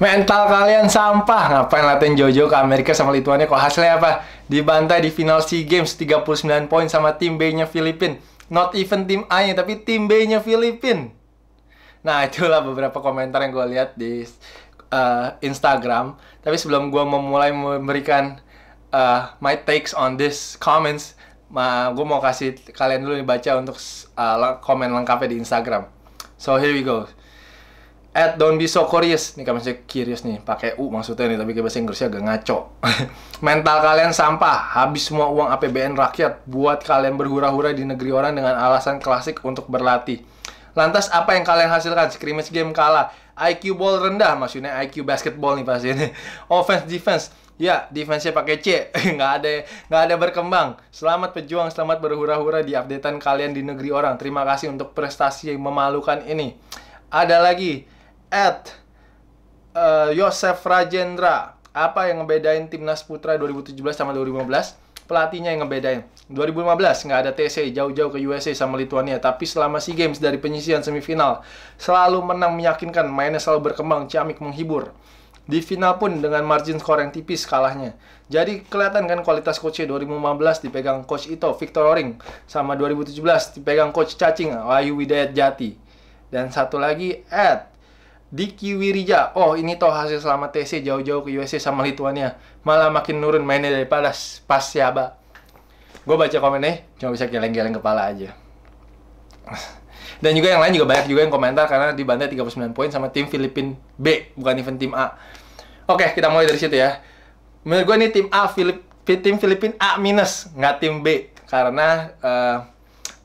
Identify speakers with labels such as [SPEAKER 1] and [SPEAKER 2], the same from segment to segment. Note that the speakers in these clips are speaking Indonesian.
[SPEAKER 1] mental kalian sampah ngapain latihan Jojo ke Amerika sama Lituania kok hasilnya apa dibantai di final SEA Games 39 poin sama tim B nya Filipin not even tim A nya tapi tim B nya Filipin nah itulah beberapa komentar yang gue lihat di uh, Instagram tapi sebelum gue memulai memberikan uh, my takes on this comments gue mau kasih kalian dulu dibaca untuk uh, komen lengkapnya di Instagram so here we go at don't be so curious ini kan masih curious nih pakai u maksudnya nih tapi bahasa Inggrisnya agak ngaco mental kalian sampah habis semua uang APBN rakyat buat kalian berhura-hura di negeri orang dengan alasan klasik untuk berlatih lantas apa yang kalian hasilkan scrimmage game kalah IQ ball rendah maksudnya IQ basketball nih pasti ini offense defense ya defense-nya pakai C nggak ada nggak ada berkembang selamat pejuang selamat berhura-hura di updatean kalian di negeri orang terima kasih untuk prestasi yang memalukan ini ada lagi at uh, Yosef Rajendra. Apa yang ngebedain timnas putra 2017 sama 2015? Pelatihnya yang ngebedain. 2015 nggak ada TC jauh-jauh ke USA sama Lituania, tapi selama SEA Games dari penyisian semifinal selalu menang meyakinkan, mainnya selalu berkembang, ciamik menghibur. Di final pun dengan margin skor yang tipis kalahnya. Jadi kelihatan kan kualitas coach 2015 e dipegang coach Ito, Victor Oring. Sama 2017 dipegang coach Cacing, Wahyu Widayat Jati. Dan satu lagi, at Diki Wirija. Oh, ini toh hasil selama TC jauh-jauh ke USA sama Lituania. Malah makin nurun mainnya daripada pas siapa Gue baca komennya, cuma bisa geleng-geleng kepala aja. Dan juga yang lain juga banyak juga yang komentar karena dibantai 39 poin sama tim Filipin B, bukan event tim A. Oke, kita mulai dari situ ya. Menurut gue ini tim A, Filip, tim Filipin A minus, nggak tim B. Karena uh,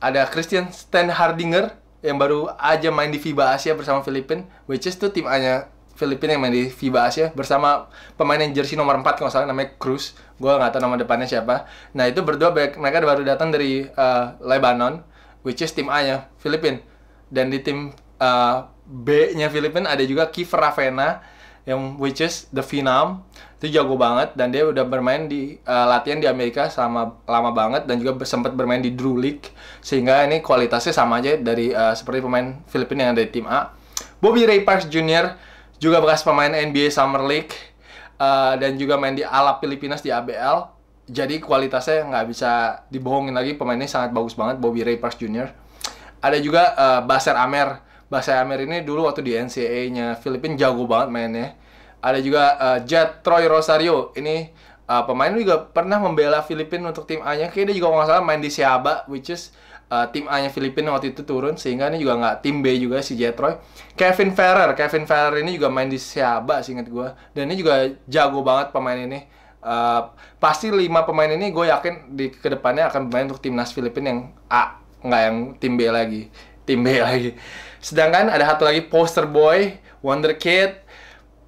[SPEAKER 1] ada Christian Stenhardinger yang baru aja main di FIBA Asia bersama Filipin, which is tuh tim A-nya Filipina yang main di FIBA Asia bersama pemain yang jersey nomor 4 kalau salah namanya Cruz. Gue nggak tahu nama depannya siapa. Nah, itu berdua mereka baru datang dari uh, Lebanon which is tim A-nya Filipina. Dan di tim uh, eh, B-nya Filipin ada juga Kiefer Ravena yang which is The Phenom itu jago banget dan dia udah bermain di uh, latihan di Amerika sama lama banget dan juga sempat bermain di Drew League sehingga ini kualitasnya sama aja dari uh, seperti pemain Filipina yang ada di tim A. Bobby Ray Parks Jr. juga bekas pemain NBA Summer League uh, dan juga main di Ala Filipinas di ABL. Jadi kualitasnya nggak bisa dibohongin lagi pemainnya sangat bagus banget Bobby Ray Parks Jr. Ada juga uh, Baser Amer bahasa Amir ini dulu waktu di NCAA-nya Filipin jago banget mainnya. Ada juga uh, eh, Jet Troy Rosario. Ini uh, pemain juga pernah membela Filipin untuk tim A-nya. Kayaknya dia juga nggak salah main di siaba which is uh, tim A-nya Filipina waktu itu turun sehingga ini juga nggak tim B juga si Jet Troy Kevin Ferrer, Kevin Ferrer ini juga main di Siaba sih ingat gue dan ini juga jago banget pemain ini. Uh, pasti lima pemain ini gue yakin di kedepannya akan bermain untuk timnas Filipina yang A nggak yang tim B lagi tim B lagi. Sedangkan ada satu lagi poster boy, Wonder Kid,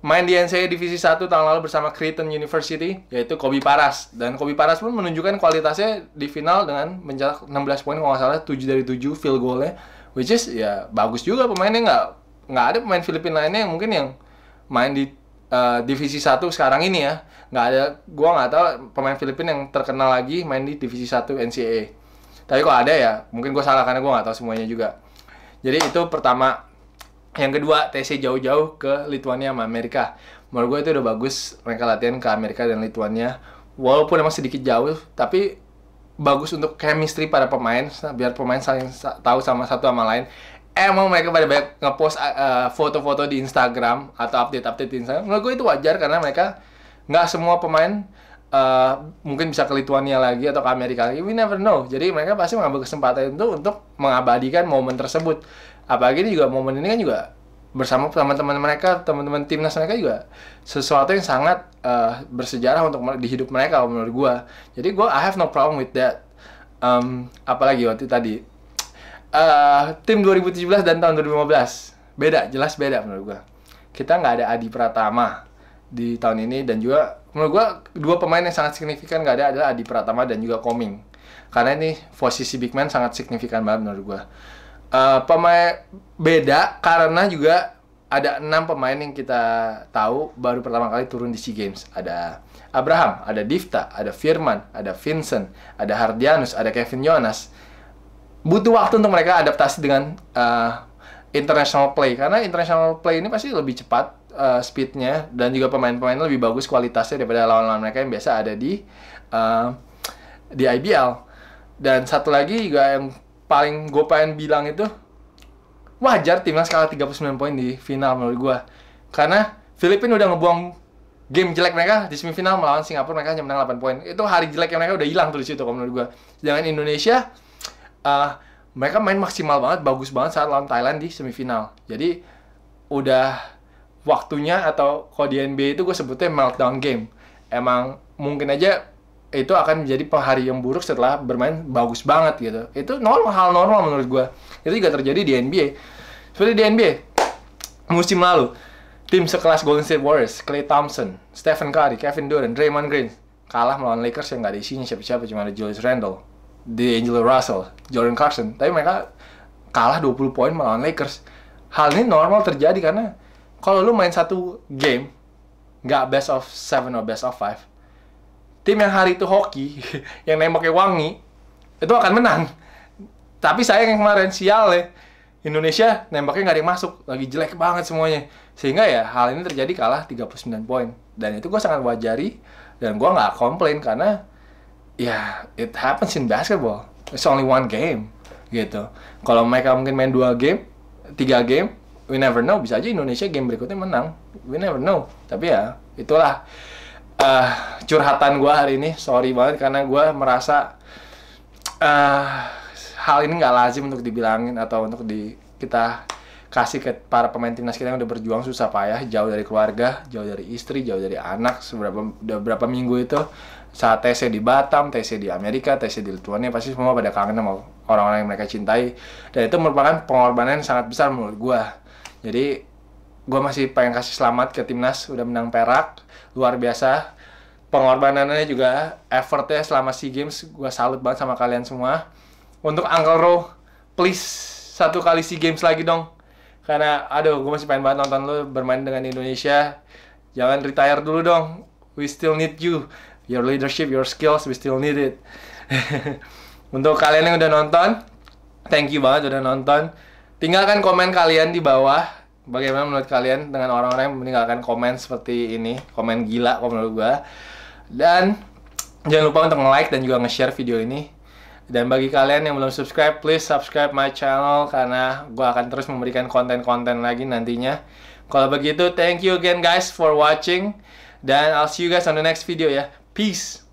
[SPEAKER 1] main di NCAA Divisi 1 tahun lalu bersama Creighton University, yaitu Kobe Paras. Dan Kobe Paras pun menunjukkan kualitasnya di final dengan mencetak 16 poin kalau nggak salah, 7 dari 7 field goalnya. Which is ya bagus juga pemainnya nggak nggak ada pemain Filipina lainnya yang mungkin yang main di uh, divisi 1 sekarang ini ya nggak ada gua nggak tahu pemain Filipina yang terkenal lagi main di divisi 1 NCAA tapi kok ada ya mungkin gue salah karena gue nggak tahu semuanya juga jadi itu pertama. Yang kedua, TC jauh-jauh ke Lituania sama Amerika. Menurut gue itu udah bagus mereka latihan ke Amerika dan Lituania. Walaupun emang sedikit jauh, tapi bagus untuk chemistry pada pemain biar pemain saling tahu sama satu sama lain emang mereka pada banyak ngepost foto eh, eh, foto-foto di Instagram atau update-update di Instagram. Menurut gue itu wajar karena mereka nggak semua pemain uh, mungkin bisa ke Lituania lagi atau ke Amerika lagi. We never know. Jadi mereka pasti mengambil kesempatan itu untuk mengabadikan momen tersebut. Apalagi ini juga momen ini kan juga bersama teman-teman mereka, teman-teman timnas mereka juga sesuatu yang sangat uh, bersejarah untuk di hidup mereka menurut gue. Jadi gue I have no problem with that. Um, apalagi waktu tadi uh, tim 2017 dan tahun 2015 beda, jelas beda menurut gue. Kita nggak ada Adi Pratama di tahun ini dan juga menurut gua dua pemain yang sangat signifikan gak ada adalah Adi Pratama dan juga Koming karena ini posisi big man sangat signifikan banget menurut gua uh, pemain beda karena juga ada enam pemain yang kita tahu baru pertama kali turun di SEA Games. Ada Abraham, ada Difta, ada Firman, ada Vincent, ada Hardianus, ada Kevin Jonas. Butuh waktu untuk mereka adaptasi dengan uh, international play karena international play ini pasti lebih cepat uh, speednya dan juga pemain-pemain lebih bagus kualitasnya daripada lawan-lawan mereka yang biasa ada di uh, di IBL dan satu lagi juga yang paling gue pengen bilang itu wajar timnas kalah 39 poin di final menurut gue karena Filipina udah ngebuang game jelek mereka di semifinal melawan Singapura mereka hanya menang 8 poin itu hari jelek yang mereka udah hilang tuh di situ menurut gue sedangkan Indonesia uh, mereka main maksimal banget bagus banget saat lawan Thailand di semifinal jadi udah waktunya atau kalau di NBA itu gue sebutnya meltdown game. Emang mungkin aja itu akan menjadi hari yang buruk setelah bermain bagus banget gitu. Itu normal hal normal menurut gue. Itu juga terjadi di NBA. Seperti di NBA musim lalu tim sekelas Golden State Warriors, Klay Thompson, Stephen Curry, Kevin Durant, Draymond Green kalah melawan Lakers yang gak ada isinya siapa-siapa cuma ada Julius Randle, D'Angelo Russell, Jordan Clarkson. Tapi mereka kalah 20 poin melawan Lakers. Hal ini normal terjadi karena kalau lu main satu game nggak best of seven atau best of five tim yang hari itu hoki yang nembaknya wangi itu akan menang tapi saya yang kemarin sial ya Indonesia nembaknya nggak ada yang masuk lagi jelek banget semuanya sehingga ya hal ini terjadi kalah 39 poin dan itu gue sangat wajari dan gue nggak komplain karena ya it happens in basketball it's only one game gitu kalau mereka mungkin main dua game tiga game we never know bisa aja Indonesia game berikutnya menang we never know tapi ya itulah uh, curhatan gue hari ini sorry banget karena gue merasa uh, hal ini nggak lazim untuk dibilangin atau untuk di kita kasih ke para pemain timnas kita yang udah berjuang susah payah jauh dari keluarga jauh dari istri jauh dari anak seberapa udah berapa minggu itu saat TC di Batam, TC di Amerika, TC di Lituania pasti semua pada kangen sama orang-orang yang mereka cintai dan itu merupakan pengorbanan yang sangat besar menurut gue jadi gue masih pengen kasih selamat ke timnas udah menang perak luar biasa pengorbanannya juga effortnya selama sea games gue salut banget sama kalian semua untuk Uncle Ro please satu kali sea games lagi dong karena aduh gue masih pengen banget nonton lo bermain dengan Indonesia jangan retire dulu dong we still need you your leadership your skills we still need it untuk kalian yang udah nonton thank you banget udah nonton Tinggalkan komen kalian di bawah. Bagaimana menurut kalian dengan orang-orang yang meninggalkan komen seperti ini? Komen gila kalau menurut gue. Dan jangan lupa untuk nge like dan juga nge-share video ini. Dan bagi kalian yang belum subscribe, please subscribe my channel karena gue akan terus memberikan konten-konten lagi nantinya. Kalau begitu, thank you again guys for watching. Dan I'll see you guys on the next video ya. Peace!